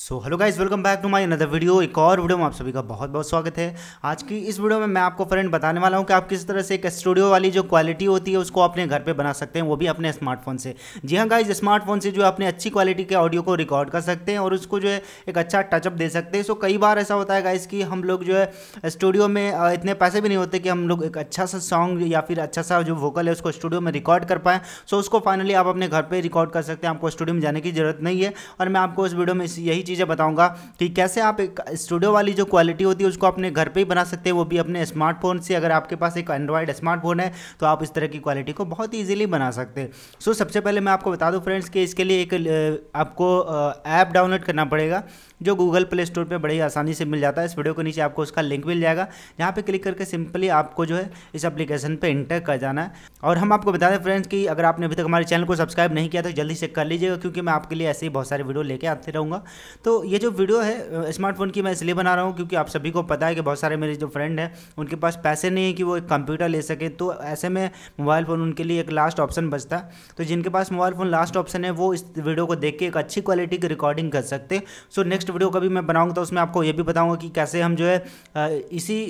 so hello guys welcome back to my another video एक और video में आप सभी का बहुत बहुत स्वागत है आज की इस वीडियो में मैं आपको फ्रेंड बताने वाला हूं कि आप किस तरह से एक स्टूडियो वाली जो क्वालिटी होती है उसको अपने घर पे बना सकते हैं वो भी अपने स्मार्टफोन से जी हाँ गाइज स्मार्टफोन से जो है अपने अच्छी क्वालिटी के ऑडियो को रिकॉर्ड कर सकते हैं और उसको जो है एक अच्छा टचअप दे सकते हैं सो कई बार ऐसा होता है गाइज कि हम लोग जो है स्टूडियो में इतने पैसे भी नहीं होते कि हम लोग एक अच्छा सा सॉन्ग या फिर अच्छा सा जो वोकल है उसको स्टूडियो में रिकॉर्ड कर पाएँ सो उसको फाइनली आप अपने घर पर रिकॉर्ड कर सकते हैं आपको स्टूडियो में जाने की जरूरत नहीं है और मैं आपको इस वीडियो में यही चीज़ें बताऊंगा कि कैसे आप एक स्टूडियो वाली जो क्वालिटी होती है उसको अपने घर पे ही बना सकते हैं वो भी अपने स्मार्टफोन से अगर आपके पास एक एंड्रॉयड स्मार्टफोन है तो आप इस तरह की क्वालिटी को बहुत ही ईजिली बना सकते हैं सो सबसे पहले मैं आपको बता दूँ फ्रेंड्स कि इसके लिए एक आपको ऐप डाउनलोड करना पड़ेगा जो गूगल प्ले स्टोर पर बड़ी आसानी से मिल जाता है इस वीडियो के नीचे आपको उसका लिंक मिल जाएगा यहाँ पर क्लिक करके सिंपली आपको जो है इस अप्लीकेशन पर इंटर कर जाना है और हम आपको बता दें फ्रेंड्स कि अगर आपने अभी तक हमारे चैनल को सब्सक्राइब नहीं किया तो जल्दी से कर लीजिएगा क्योंकि मैं आपके लिए ऐसे ही बहुत सारे वीडियो लेके आते रहूँगा तो ये जो वीडियो है स्मार्टफोन की मैं इसलिए बना रहा हूँ क्योंकि आप सभी को पता है कि बहुत सारे मेरे जो फ्रेंड हैं उनके पास पैसे नहीं है कि वो एक कंप्यूटर ले सके तो ऐसे में मोबाइल फ़ोन उनके लिए एक लास्ट ऑप्शन बचता है तो जिनके पास मोबाइल फ़ोन लास्ट ऑप्शन है वो इस वीडियो को देख के एक अच्छी क्वालिटी की रिकॉर्डिंग कर सकते हैं सो नेक्स्ट वीडियो कभी मैं बनाऊँगा तो उसमें आपको ये भी बताऊँगा कि कैसे हम जो है इसी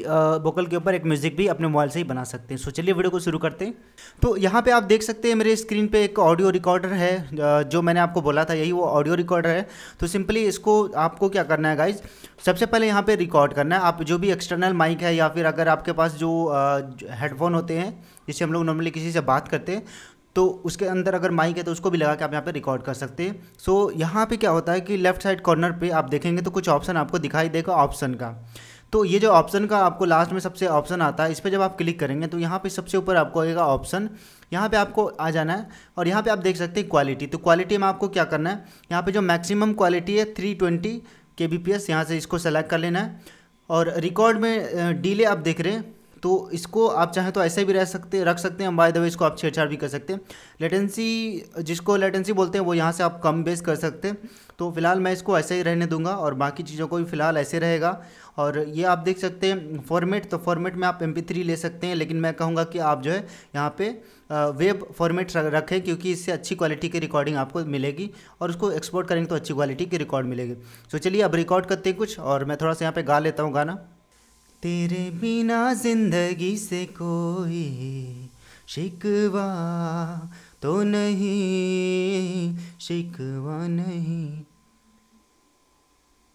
वोकल के ऊपर एक म्यूज़िक भी अपने मोबाइल से ही बना सकते हैं सो चलिए वीडियो को शुरू करते हैं तो यहाँ पर आप देख सकते हैं मेरे स्क्रीन पर एक ऑडियो रिकॉर्डर है जो मैंने आपको बोला था यही वो ऑडियो रिकॉर्डर है तो सिंपली इसको आपको क्या करना है गाइज सबसे पहले यहाँ पे रिकॉर्ड करना है आप जो भी एक्सटर्नल माइक है या फिर अगर आपके पास जो हेडफोन होते हैं जिससे हम लोग नॉर्मली किसी से बात करते हैं तो उसके अंदर अगर माइक है तो उसको भी लगा के आप यहाँ पे रिकॉर्ड कर सकते हैं सो so, यहाँ पे क्या होता है कि लेफ्ट साइड कॉर्नर पे आप देखेंगे तो कुछ ऑप्शन आपको दिखाई देगा ऑप्शन का तो ये जो ऑप्शन का आपको लास्ट में सबसे ऑप्शन आता है इस पर जब आप क्लिक करेंगे तो यहाँ पे सबसे ऊपर आपको आएगा ऑप्शन यहाँ पे आपको आ जाना है और यहाँ पे आप देख सकते हैं क्वालिटी तो क्वालिटी में आपको क्या करना है यहाँ पे जो मैक्सिमम क्वालिटी है three twenty K B P S यहाँ से इसको सेलेक्ट कर लेना है और रिकॉर्ड में डीले आप देख रहे हैं तो इसको आप चाहें तो ऐसे भी रह सकते रख सकते हैं बाय द वे इसको आप छेड़छाड़ भी कर सकते हैं लेटेंसी जिसको लेटेंसी बोलते हैं वो यहाँ से आप कम बेस कर सकते हैं तो फिलहाल मैं इसको ऐसे ही रहने दूंगा और बाकी चीज़ों को भी फिलहाल ऐसे रहेगा और ये आप देख सकते हैं फॉर्मेट तो फॉर्मेट में आप एम ले सकते हैं लेकिन मैं कहूँगा कि आप जो है यहाँ पर वेब फॉर्मेट रखें क्योंकि इससे अच्छी क्वालिटी की रिकॉर्डिंग आपको मिलेगी और उसको एक्सपोर्ट करेंगे तो अच्छी क्वालिटी की रिकॉर्ड मिलेगी तो चलिए अब रिकॉर्ड करते हैं कुछ और मैं थोड़ा सा यहाँ पर गा लेता हूँ गाना तेरे बिना जिंदगी से कोई शिकवा तो नहीं शिकवा नहीं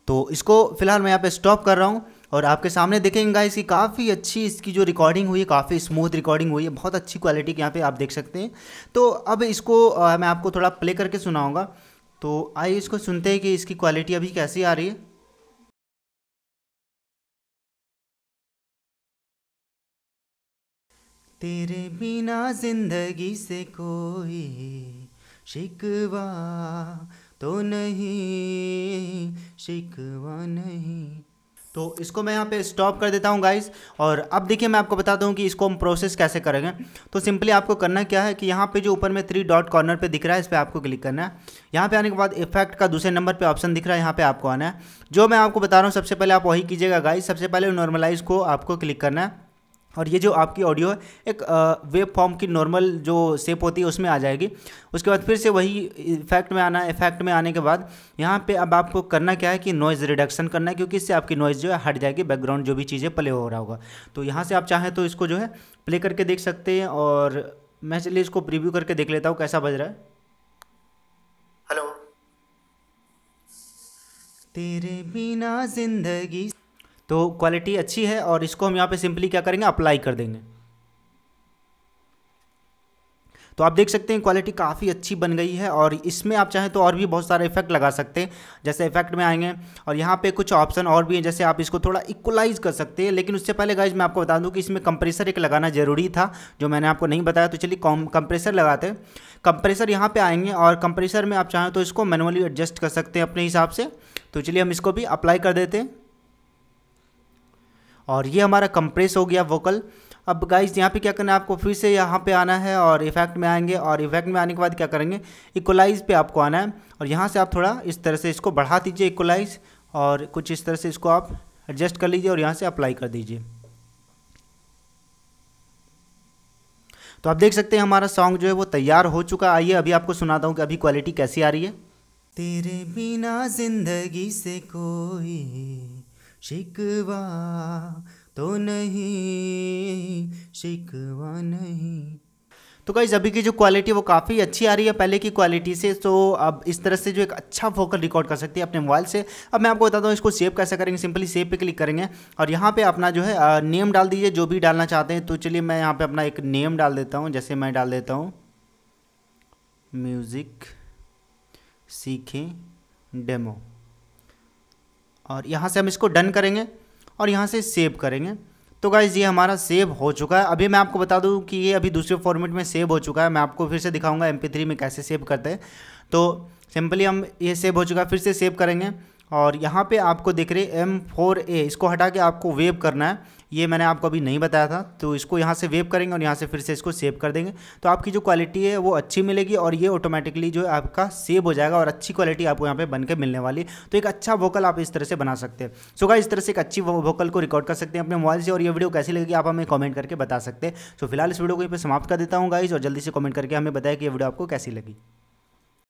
तो इसको फिलहाल मैं यहाँ पे स्टॉप कर रहा हूँ और आपके सामने देखेंगे गाइस कि काफ़ी अच्छी इसकी जो रिकॉर्डिंग हुई है काफ़ी स्मूथ रिकॉर्डिंग हुई है बहुत अच्छी क्वालिटी के यहाँ पे आप देख सकते हैं तो अब इसको आ, मैं आपको थोड़ा प्ले करके सुनाऊँगा तो आइए इसको सुनते हैं कि इसकी क्वालिटी अभी कैसी आ रही है तेरे बिना जिंदगी से कोई शिकवा तो नहीं शिकवा नहीं तो इसको मैं यहाँ पे स्टॉप कर देता हूँ गाइस और अब देखिए मैं आपको बताता हूँ कि इसको हम प्रोसेस कैसे करेंगे तो सिंपली आपको करना क्या है कि यहाँ पे जो ऊपर में थ्री डॉट कॉर्नर पे दिख रहा है इस पर आपको क्लिक करना है यहाँ पे आने के बाद इफेक्ट का दूसरे नंबर पे ऑप्शन दिख रहा है यहाँ पे आपको आना है जो मैं आपको बता रहा हूँ सबसे पहले आप वही कीजिएगा गाइस सबसे पहले नॉर्मलाइज को आपको क्लिक करना है और ये जो आपकी ऑडियो है एक वेब फॉर्म की नॉर्मल जो शेप होती है उसमें आ जाएगी उसके बाद फिर से वही इफेक्ट में आना इफेक्ट में आने के बाद यहाँ पे अब आपको करना क्या है कि नॉइज़ रिडक्शन करना है क्योंकि इससे आपकी नॉइज़ जो है हट जाएगी बैकग्राउंड जो भी चीज़ें प्ले हो रहा होगा तो यहाँ से आप चाहें तो इसको जो है प्ले करके देख सकते हैं और मैं चलिए इसको प्रिव्यू करके देख लेता हूँ कैसा बज रहा है हेलो तेरे बिना जिंदगी तो क्वालिटी अच्छी है और इसको हम यहाँ पे सिंपली क्या करेंगे अप्लाई कर देंगे तो आप देख सकते हैं क्वालिटी काफ़ी अच्छी बन गई है और इसमें आप चाहें तो और भी बहुत सारे इफेक्ट लगा सकते हैं जैसे इफेक्ट में आएंगे और यहाँ पे कुछ ऑप्शन और भी हैं जैसे आप इसको थोड़ा इक्वलाइज कर सकते हैं लेकिन उससे पहले गाइज मैं आपको बता दूँ कि इसमें कंप्रेसर एक लगाना ज़रूरी था जो मैंने आपको नहीं बताया तो चलिए कंप्रेसर लगाते हैं कंप्रेसर यहाँ पर आएंगे और कंप्रेसर में आप चाहें तो इसको मैनुअली एडजस्ट कर सकते हैं अपने हिसाब से तो चलिए हम इसको भी अप्लाई कर देते हैं और ये हमारा कंप्रेस हो गया वोकल अब गाइज यहाँ पे क्या करना है आपको फिर से यहाँ पे आना है और इफेक्ट में आएंगे और इफेक्ट में आने के बाद क्या करेंगे इक्वलाइज पे आपको आना है और यहाँ से आप थोड़ा इस तरह से इसको बढ़ा दीजिए इक्वलाइज और कुछ इस तरह से इसको आप एडजस्ट कर लीजिए और यहाँ से अप्लाई कर दीजिए तो आप देख सकते हैं हमारा सॉन्ग जो है वो तैयार हो चुका आइए अभी आपको सुनाता हूँ कि अभी क्वालिटी कैसी आ रही है तेरे बिना जिंदगी से कोई शिकवा तो नहीं शिकवा नहीं तो कई अभी की जो क्वालिटी वो काफ़ी अच्छी आ रही है पहले की क्वालिटी से तो अब इस तरह से जो एक अच्छा फोकल रिकॉर्ड कर सकती है अपने मोबाइल से अब मैं आपको बताता हूँ इसको सेव कैसे करेंगे सिंपली सेव पे क्लिक करेंगे और यहाँ पे अपना जो है नेम डाल दीजिए जो भी डालना चाहते हैं तो चलिए मैं यहाँ पर अपना एक नेम डाल देता हूँ जैसे मैं डाल देता हूँ म्यूज़िक सीखें डेमो और यहाँ से हम इसको डन करेंगे और यहाँ से सेव करेंगे तो गाइज़ ये हमारा सेव हो चुका है अभी मैं आपको बता दूं कि ये अभी दूसरे फॉर्मेट में सेव हो चुका है मैं आपको फिर से दिखाऊंगा एम में कैसे सेव करते हैं तो सिंपली हम ये सेव हो चुका है फिर से सेव करेंगे और यहाँ पे आपको दिख रही एम फोर ए इसको हटा के आपको वेव करना है ये मैंने आपको अभी नहीं बताया था तो इसको यहाँ से वेव करेंगे और यहाँ से फिर से इसको सेव कर देंगे तो आपकी जो क्वालिटी है वो अच्छी मिलेगी और ये ऑटोमेटिकली जो है आपका सेव हो जाएगा और अच्छी क्वालिटी आपको यहाँ पे बन के मिलने वाली तो एक अच्छा वोकल आप इस तरह से बना सकते हैं सो का इस तरह से एक अच्छी वोकल को रिकॉर्ड कर सकते हैं अपने मोबाइल से और ये वीडियो कैसी लगेगी आप हमें कॉमेंट करके बता सकते हैं सो फिलहाल इस वीडियो को यहाँ पर समाप्त कर देता हूँ गाइज और जल्दी से कॉमेंट करके हमें बताया कि ये वीडियो आपको कैसी लगी